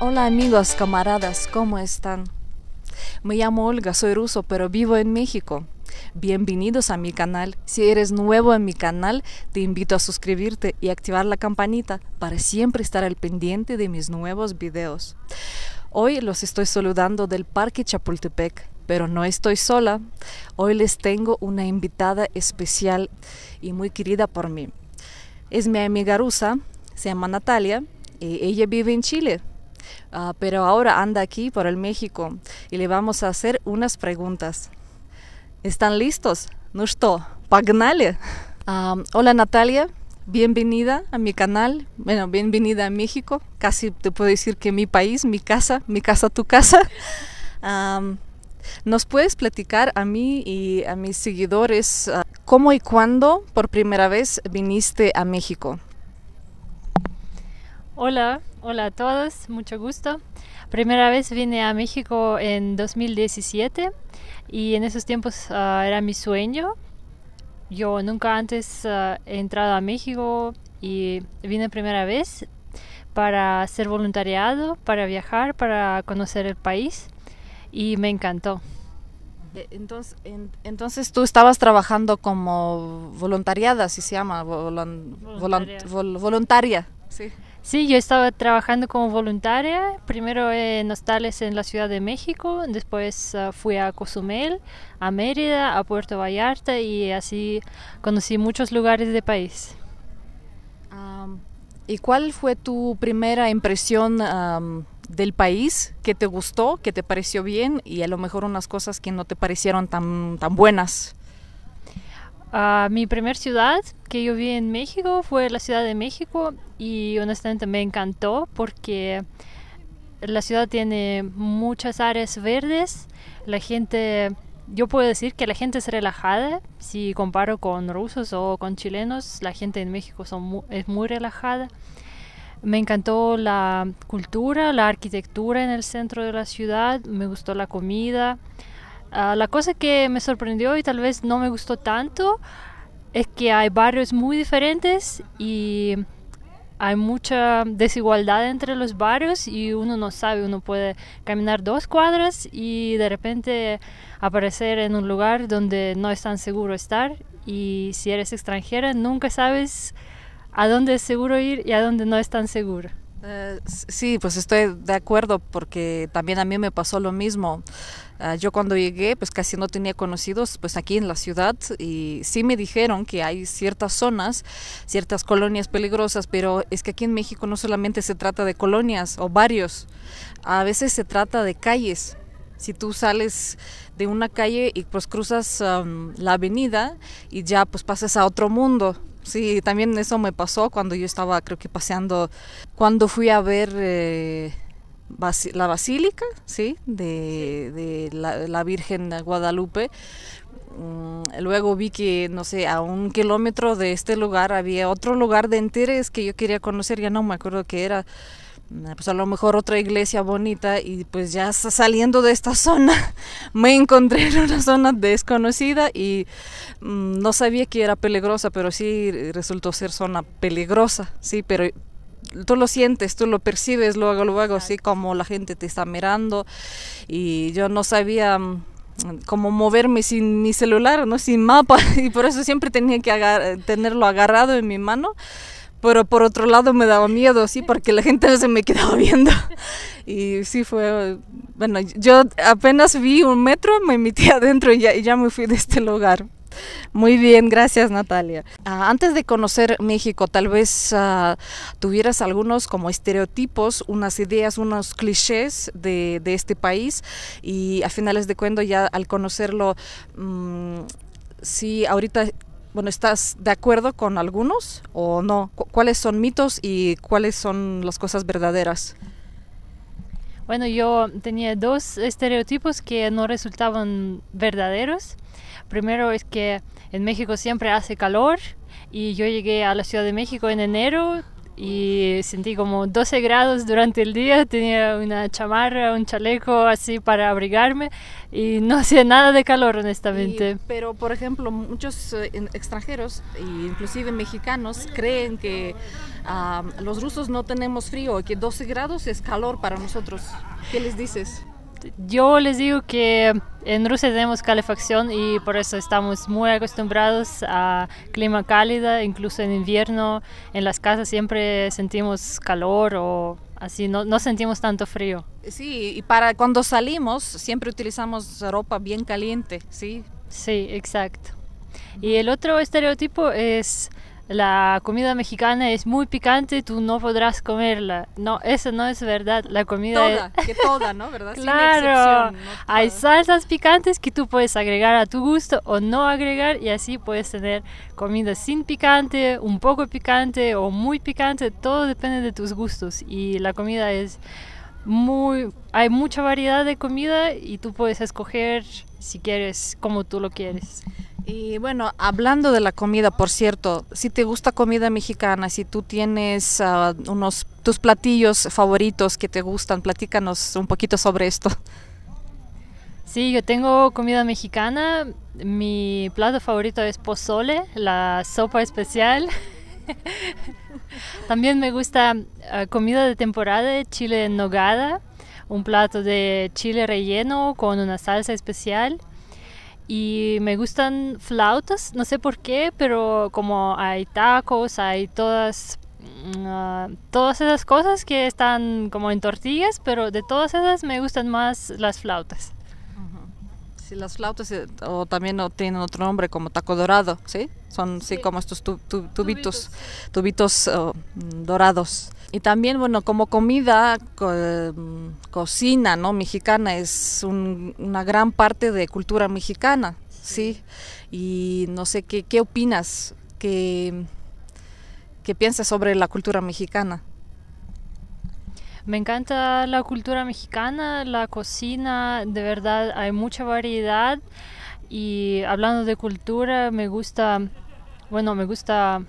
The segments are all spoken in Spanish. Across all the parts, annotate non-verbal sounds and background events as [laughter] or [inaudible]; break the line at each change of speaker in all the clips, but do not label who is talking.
Hola, amigos, camaradas, ¿cómo están? Me llamo Olga, soy ruso, pero vivo en México. Bienvenidos a mi canal. Si eres nuevo en mi canal, te invito a suscribirte y activar la campanita para siempre estar al pendiente de mis nuevos videos. Hoy los estoy saludando del Parque Chapultepec, pero no estoy sola. Hoy les tengo una invitada especial y muy querida por mí. Es mi amiga rusa, se llama Natalia eh, ella vive en Chile, ah, pero ahora anda aquí por el México y le vamos a hacer unas preguntas. ¿Están listos? no ¡Pagnale! Ah, hola Natalia, bienvenida a mi canal, bueno, bienvenida a México, casi te puedo decir que mi país, mi casa, mi casa, tu casa. [laughs] ¿Nos puedes platicar a mí y a mis seguidores ah, cómo y cuándo por primera vez viniste a México?
Hola, hola a todos, mucho gusto. Primera vez vine a México en 2017 y en esos tiempos ah, era mi sueño. Yo nunca antes ah, he entrado a México y vine primera vez para hacer voluntariado, para viajar, para conocer el país y me encantó. Eh, entonces, tú estabas trabajando como voluntariada, así se llama, voluntaria. voluntaria sí. Sí, yo estaba trabajando como voluntaria, primero en hostales en la Ciudad de México, después ah, fui a Cozumel, a Mérida, a Puerto Vallarta y así conocí muchos lugares del país. ¿Y cuál fue tu primera impresión del
país que te gustó, que te pareció bien y a lo mejor unas cosas que no te parecieron tan, tan
buenas? mi primer ciudad que yo vi en México fue la Ciudad de México y honestamente me encantó porque la ciudad tiene muchas áreas verdes, la gente, yo puedo decir que la gente es relajada, si comparo con rusos o con chilenos, la gente en México es muy relajada. Me encantó la cultura, la arquitectura en el centro de la ciudad, me gustó la comida. Ah, la cosa que me sorprendió y tal vez no me gustó tanto es que hay barrios muy diferentes y hay mucha desigualdad entre los barrios y uno no sabe, uno puede caminar dos cuadras y de repente aparecer en un lugar donde no es tan seguro estar y si eres extranjera nunca sabes a dónde es seguro ir y a dónde no es tan seguro. Eh, sí, pues estoy de acuerdo
porque también a mí me pasó lo mismo. Ah, yo cuando llegué, pues casi no tenía conocidos, pues aquí en la ciudad y sí me dijeron que hay ciertas zonas, ciertas colonias peligrosas, pero es que aquí en México no solamente se trata de colonias o barrios, a veces se trata de calles. Si tú sales de una calle y pues cruzas la avenida y ya pues pasas a otro mundo, Sí, también eso me pasó cuando yo estaba, creo que paseando, cuando fui a ver eh, la basílica, ¿sí? De, la, Virgen de Guadalupe. Mm, luego vi que, no sé, a un kilómetro de este lugar había otro lugar de interés que yo quería conocer, ya no me acuerdo qué era. Mm, pues a lo mejor otra iglesia bonita y pues ya saliendo de esta [laughs] zona me encontré en una zona desconocida y mm, no sabía que era peligrosa, pero sí eh, resultó ser zona peligrosa, sí, pero tú lo sientes, tú lo percibes luego, luego, sí, como la gente te está mirando y yo no sabía mm, cómo moverme sin mi celular, ¿no? sin mapa, [laughs] y por eso siempre tenía que tenerlo agarrado en mi mano pero por otro lado me daba miedo, sí, porque la gente se me quedaba viendo. [laughs] Y sí fue, bueno, yo apenas vi un metro, me metí adentro y ya, y ya me fui de este lugar. Muy bien, gracias Natalia. Ah, antes de conocer México, tal vez ah, tuvieras algunos como estereotipos, unas ideas, unos clichés de, de, este país y a finales de cuento ya al conocerlo... Mm, sí, ahorita ¿estás de acuerdo con algunos o no? ¿Cuáles son mitos y cuáles son las cosas verdaderas?
Bueno, yo tenía dos estereotipos que no resultaban verdaderos. Primero es que en México siempre hace calor y yo llegué a la Ciudad de México en enero, y sentí como 12 grados durante el día, tenía una chamarra, un chaleco así para abrigarme y no [laughs] hacía nada de calor honestamente.
pero por ejemplo, muchos eh, extranjeros extranjeros, inclusive mexicanos, creen que ah, los rusos no tenemos frío, que 12 grados es calor para nosotros. ¿Qué les dices?
Yo les digo que en Rusia tenemos calefacción y por eso estamos muy acostumbrados a clima cálido, incluso en invierno en las casas siempre sentimos calor o así, no, no sentimos tanto frío.
Sí, y para cuando salimos siempre utilizamos ropa bien caliente, ¿sí? Sí,
exacto. Y el otro estereotipo es la comida mexicana es muy picante, tú no podrás comerla. No, eso no es verdad. La comida toda, que
toda, ¿no? ¿Verdad? claro. Sin
Hay salsas picantes que tú puedes agregar a tu gusto o no agregar y así puedes tener comida sin picante, un poco picante o muy picante, todo depende de tus gustos y la comida es muy hay mucha variedad de comida y tú puedes escoger si quieres como tú lo quieres.
Y bueno, hablando de la comida, por cierto, si te gusta comida mexicana, si tú tienes ah, unos tus platillos favoritos que te gustan, platícanos un poquito sobre esto.
Sí, yo tengo comida mexicana. Mi plato favorito es pozole, la sopa especial. [laughs] También me gusta ah, comida de temporada, chile en nogada, un plato de chile relleno con una salsa especial y me gustan flautas, no sé por qué, pero como hay tacos, hay todas mm, ah, todas esas cosas que están como en tortillas, pero de todas esas me gustan más las flautas.
Sí, las flautas eh, o también tienen otro nombre como taco dorado, ¿sí? Son sí, como estos tubitos, tubitos, oh, mm, dorados. Y también, bueno, como comida, mm, cocina, ¿no? Mexicana es una gran parte de cultura mexicana, ¿sí? Y no sé, ¿qué, opinas? ¿Qué, ¿Qué piensas sobre la cultura mexicana?
Me encanta la cultura mexicana, la cocina, de verdad hay mucha variedad y hablando de cultura me gusta, bueno, me gusta,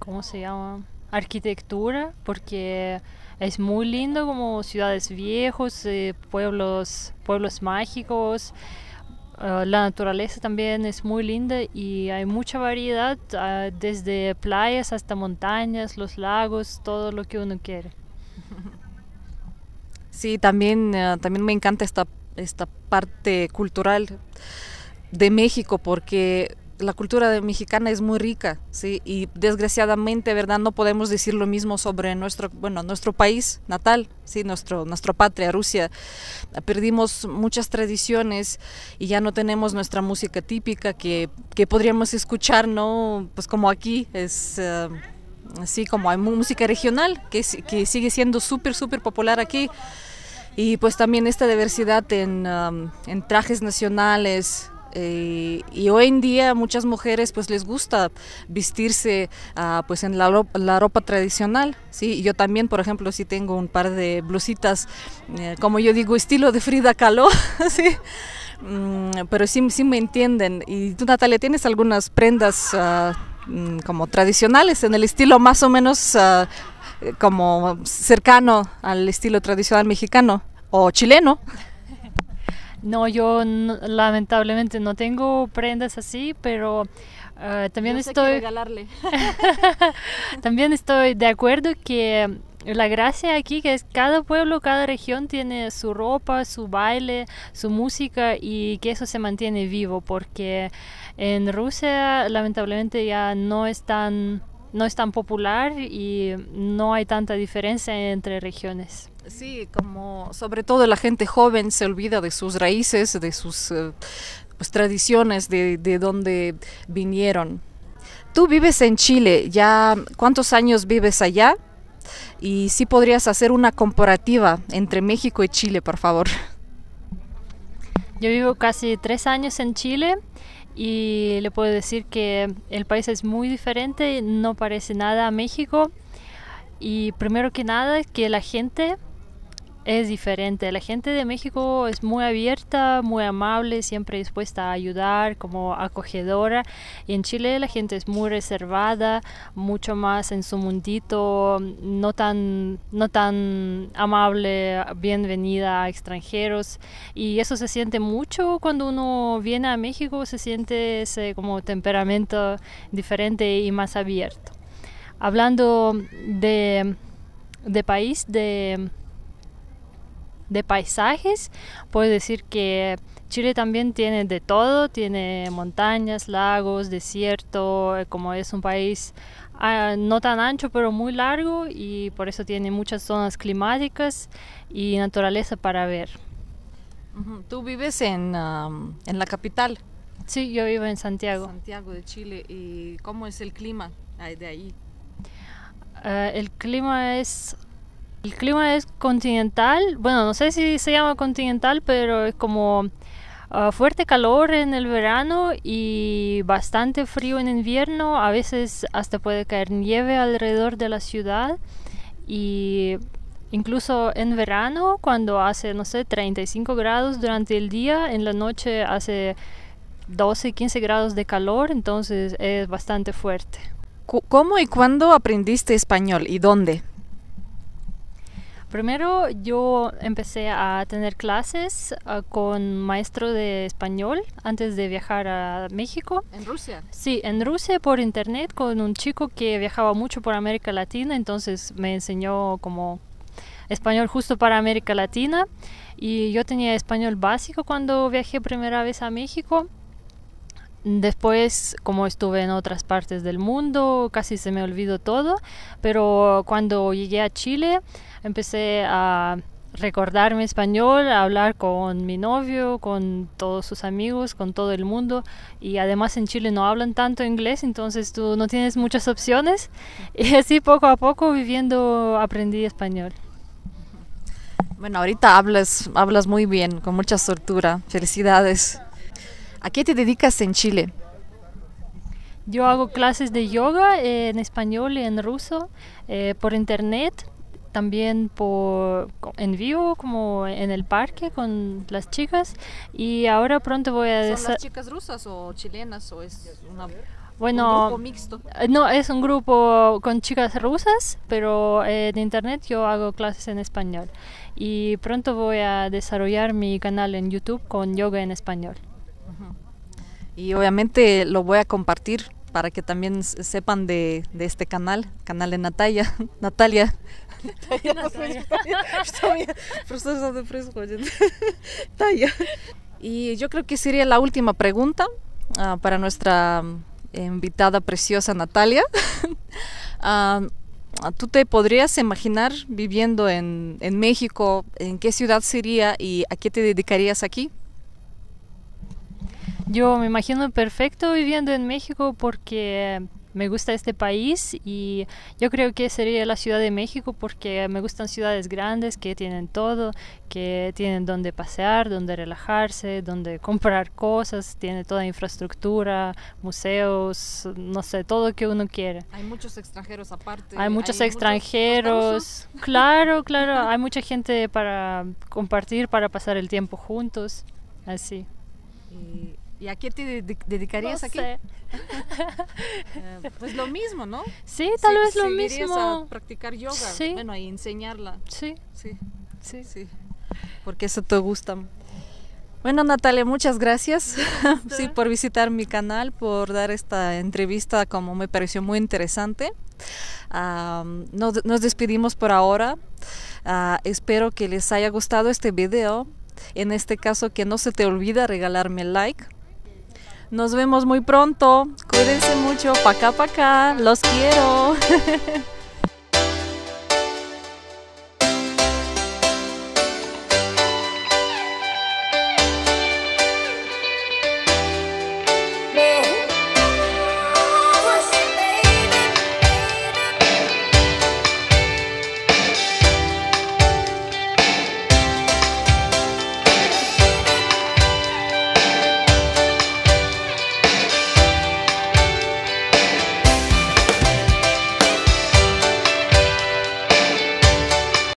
¿cómo se llama? Arquitectura, porque es muy lindo como ciudades viejos, eh, pueblos, pueblos mágicos. Eh, la naturaleza también es muy linda y hay mucha variedad, ah, desde playas hasta montañas, los lagos, todo lo que uno quiere. [laughs]
Sí, también, eh, también me encanta esta, esta parte cultural de México porque la cultura mexicana es muy rica, ¿sí? Y desgraciadamente, ¿verdad? No podemos decir lo mismo sobre nuestro, bueno, nuestro país natal, ¿sí? Nuestro, nuestra patria, Rusia. Perdimos muchas tradiciones y ya no tenemos nuestra música típica que, que podríamos escuchar, ¿no? Pues como aquí es... Eh, así como hay música regional que, que sigue siendo súper, súper popular aquí. Y pues también esta diversidad en, um, trajes nacionales. Eh, y hoy en día muchas mujeres pues les gusta vestirse ah, pues en la ropa, la, ropa tradicional. ¿sí? Yo también, por ejemplo, sí tengo un par de blusitas, eh, como yo digo, estilo de Frida Kahlo. [laughs] ¿sí? Mm, pero sí, sí me entienden. ¿Y tú, Natalia, tienes algunas prendas? Ah, Mm, como tradicionales, en el estilo más o menos ah, como cercano al estilo tradicional mexicano o
chileno. [laughs] No, yo lamentablemente no tengo prendas así, pero ah, también estoy... regalarle. [laughs] también estoy de acuerdo que la gracia aquí que es cada pueblo, cada región tiene su ropa, su baile, su música y que eso se mantiene vivo porque en Rusia lamentablemente ya no es tan, no es tan popular y no hay tanta diferencia entre regiones. Sí, como sobre todo la
gente joven se olvida de sus raíces, de sus eh, pues, tradiciones, de, de dónde vinieron. Tú vives en Chile, ¿ya cuántos años vives allá? Y si podrías hacer una comparativa entre México y Chile, por favor.
Yo vivo casi tres años en Chile y le puedo decir que el país es muy diferente, no parece nada a México. Y primero que nada, que la gente es diferente. La gente de México es muy abierta, muy amable, siempre dispuesta a ayudar, como acogedora. Y en Chile la gente es muy reservada, mucho más en su mundito, no tan, no tan amable, bienvenida a extranjeros. Y eso se siente mucho cuando uno viene a México, se siente ese como temperamento diferente y más abierto. Hablando de, de país, de de paisajes, puedo decir que Chile también tiene de todo, tiene montañas, lagos, desierto, eh, como es un país ah, no tan ancho pero muy largo y por eso tiene muchas zonas climáticas y naturaleza para ver. Tú vives en, en la capital. Sí, yo vivo en Santiago.
Santiago de Chile. ¿Y cómo es el clima de ahí?
Eh, el clima es el clima es continental, bueno, no sé si se llama continental, pero es como ah, fuerte calor en el verano y bastante frío en invierno. A veces hasta puede caer nieve alrededor de la ciudad y incluso en verano cuando hace, no sé, 35 grados durante el día, en la noche hace 12, 15 grados de calor, entonces es bastante fuerte. ¿Cómo y cuándo aprendiste español y dónde? Primero yo empecé a tener clases ah, con maestro de español antes de viajar a México. ¿En Rusia? Sí, en Rusia por internet con un chico que viajaba mucho por América Latina, entonces me enseñó como español justo para América Latina y yo tenía español básico cuando viajé primera vez a México Después, como estuve en otras partes del mundo, casi se me olvidó todo, pero cuando llegué a Chile empecé a recordarme español, a hablar con mi novio, con todos sus amigos, con todo el mundo. Y además en Chile no hablan tanto inglés, entonces tú no tienes muchas opciones. [laughs] Y así poco a poco viviendo aprendí español. Bueno, ahorita hablas,
hablas muy bien, con mucha soltura. Felicidades. ¿A qué te dedicas en Chile?
Yo hago clases de yoga en español y en ruso eh, por internet, también por en vivo como en el parque con las chicas y ahora pronto voy a ¿Son las
chicas rusas o chilenas
o es bueno, un grupo mixto. Eh, no, es un grupo con chicas rusas, pero en eh, internet yo hago clases en español. Y pronto voy a desarrollar mi canal en YouTube con yoga en español. Y obviamente
lo voy a compartir para que también sepan de, este canal, canal de Natalia. Natalia. Y yo creo que sería la última pregunta ah, para nuestra mm, invitada preciosa Natalia. [laughs] Ah, ¿Tú te podrías imaginar viviendo en, en México? ¿En qué ciudad sería
y a qué te dedicarías aquí? Yo me imagino perfecto viviendo en México porque me gusta este país y yo creo que sería la Ciudad de México porque me gustan ciudades grandes que tienen todo, que tienen donde pasear, donde relajarse, donde [laughs] comprar cosas, tiene toda infraestructura, museos, no sé, todo lo que uno quiere.
Hay muchos extranjeros aparte. Hay muchos extranjeros, [laughs]
claro, claro, hay mucha gente para compartir, para pasar el tiempo juntos, así. Y eh, ¿Y a qué te dedicarías no aquí? Ah,
pues lo mismo, ¿no? Sí, tal vez lo mismo. practicar yoga, bueno, y enseñarla. Sí. Sí. Sí. Porque eso te gusta. Bueno, Natalia, muchas gracias [laughs] [laughs] sí, por visitar mi canal, por dar esta entrevista, como me pareció muy interesante. nos, despedimos por ahora. Ah, espero que les haya gustado este video. En este caso, que no se te olvida regalarme like nos vemos muy pronto. Cuídense mucho. Pa' acá, pa' acá. Los quiero. [laughs]